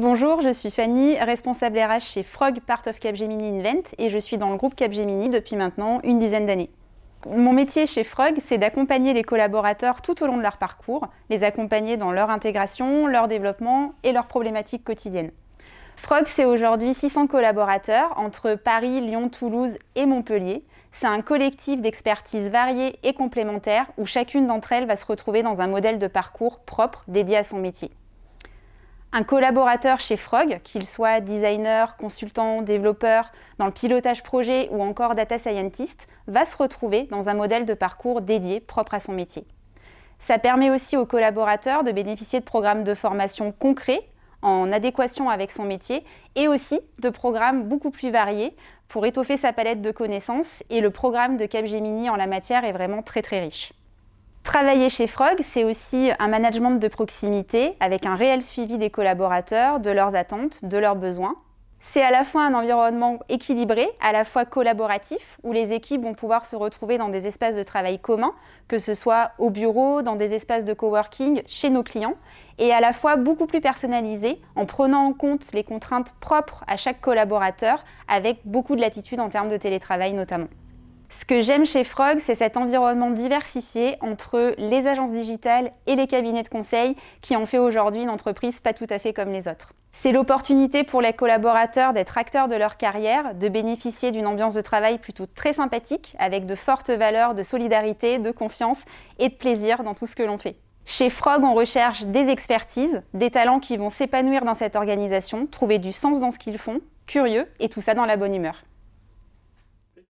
Bonjour, je suis Fanny, responsable RH chez Frog, part of Capgemini Invent, et je suis dans le groupe Capgemini depuis maintenant une dizaine d'années. Mon métier chez Frog, c'est d'accompagner les collaborateurs tout au long de leur parcours, les accompagner dans leur intégration, leur développement et leurs problématiques quotidiennes. Frog, c'est aujourd'hui 600 collaborateurs entre Paris, Lyon, Toulouse et Montpellier. C'est un collectif d'expertises variées et complémentaires où chacune d'entre elles va se retrouver dans un modèle de parcours propre dédié à son métier. Un collaborateur chez Frog, qu'il soit designer, consultant, développeur, dans le pilotage projet ou encore data scientist, va se retrouver dans un modèle de parcours dédié propre à son métier. Ça permet aussi aux collaborateurs de bénéficier de programmes de formation concrets en adéquation avec son métier et aussi de programmes beaucoup plus variés pour étoffer sa palette de connaissances et le programme de Capgemini en la matière est vraiment très très riche. Travailler chez Frog, c'est aussi un management de proximité avec un réel suivi des collaborateurs, de leurs attentes, de leurs besoins. C'est à la fois un environnement équilibré, à la fois collaboratif, où les équipes vont pouvoir se retrouver dans des espaces de travail communs, que ce soit au bureau, dans des espaces de coworking, chez nos clients, et à la fois beaucoup plus personnalisé, en prenant en compte les contraintes propres à chaque collaborateur, avec beaucoup de latitude en termes de télétravail notamment. Ce que j'aime chez Frog, c'est cet environnement diversifié entre les agences digitales et les cabinets de conseil qui en fait aujourd'hui une entreprise pas tout à fait comme les autres. C'est l'opportunité pour les collaborateurs d'être acteurs de leur carrière, de bénéficier d'une ambiance de travail plutôt très sympathique, avec de fortes valeurs de solidarité, de confiance et de plaisir dans tout ce que l'on fait. Chez Frog, on recherche des expertises, des talents qui vont s'épanouir dans cette organisation, trouver du sens dans ce qu'ils font, curieux et tout ça dans la bonne humeur.